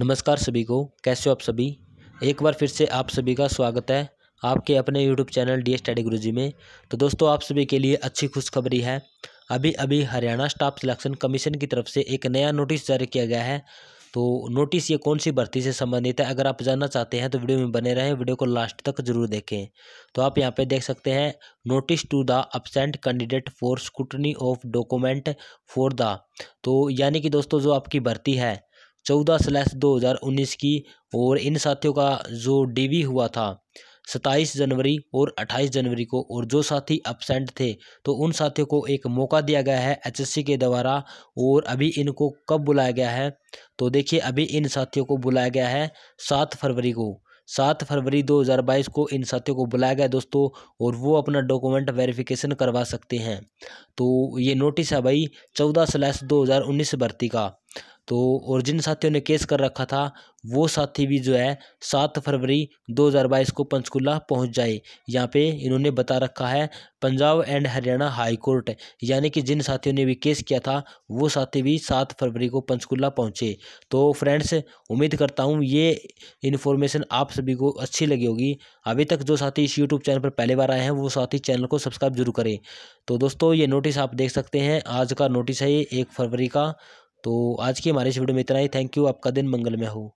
नमस्कार सभी को कैसे हो आप सभी एक बार फिर से आप सभी का स्वागत है आपके अपने यूट्यूब चैनल डी एस टेडी में तो दोस्तों आप सभी के लिए अच्छी खुशखबरी है अभी अभी हरियाणा स्टाफ सिलेक्शन कमीशन की तरफ से एक नया नोटिस जारी किया गया है तो नोटिस ये कौन सी भर्ती से संबंधित है अगर आप जानना चाहते हैं तो वीडियो में बने रहें वीडियो को लास्ट तक जरूर देखें तो आप यहाँ पे देख सकते हैं notice to the absent candidate for scrutiny of document for the तो यानी कि दोस्तों जो आपकी भर्ती है चौदह स्लैस दो हज़ार उन्नीस की और इन साथियों का जो डीवी हुआ था सत्ताईस जनवरी और अट्ठाईस जनवरी को और जो साथी अपसेंट थे तो उन साथियों को एक मौका दिया गया है एचएससी के द्वारा और अभी इनको कब बुलाया गया है तो देखिए अभी इन साथियों को बुलाया गया है सात फरवरी को सात फरवरी 2022 को इन साथियों को बुलाया गया दोस्तों और वो अपना डॉक्यूमेंट वेरिफिकेशन करवा सकते हैं तो ये नोटिस है भाई चौदह स्लैस दो हज़ार उन्नीस भर्ती का तो और जिन साथियों ने केस कर रखा था वो साथी भी जो है सात फरवरी 2022 को पंचकूला पहुंच जाए यहाँ पे इन्होंने बता रखा है Punjab and Haryana high court यानी कि जिन साथियों ने भी केस किया था वो साथी भी सात फरवरी को पंचकुला पहुंचे तो फ्रेंड्स उम्मीद करता हूँ ये इन्फॉर्मेशन आप सभी को अच्छी लगी होगी अभी तक जो साथी इस यूट्यूब चैनल पर पहले बार आए हैं वो साथी चैनल को सब्सक्राइब जरूर करें तो दोस्तों ये नोटिस आप देख सकते हैं आज का नोटिस है ये एक फरवरी का तो आज की हमारे इस वीडियो में इतना ही थैंक यू आपका दिन मंगलमय हो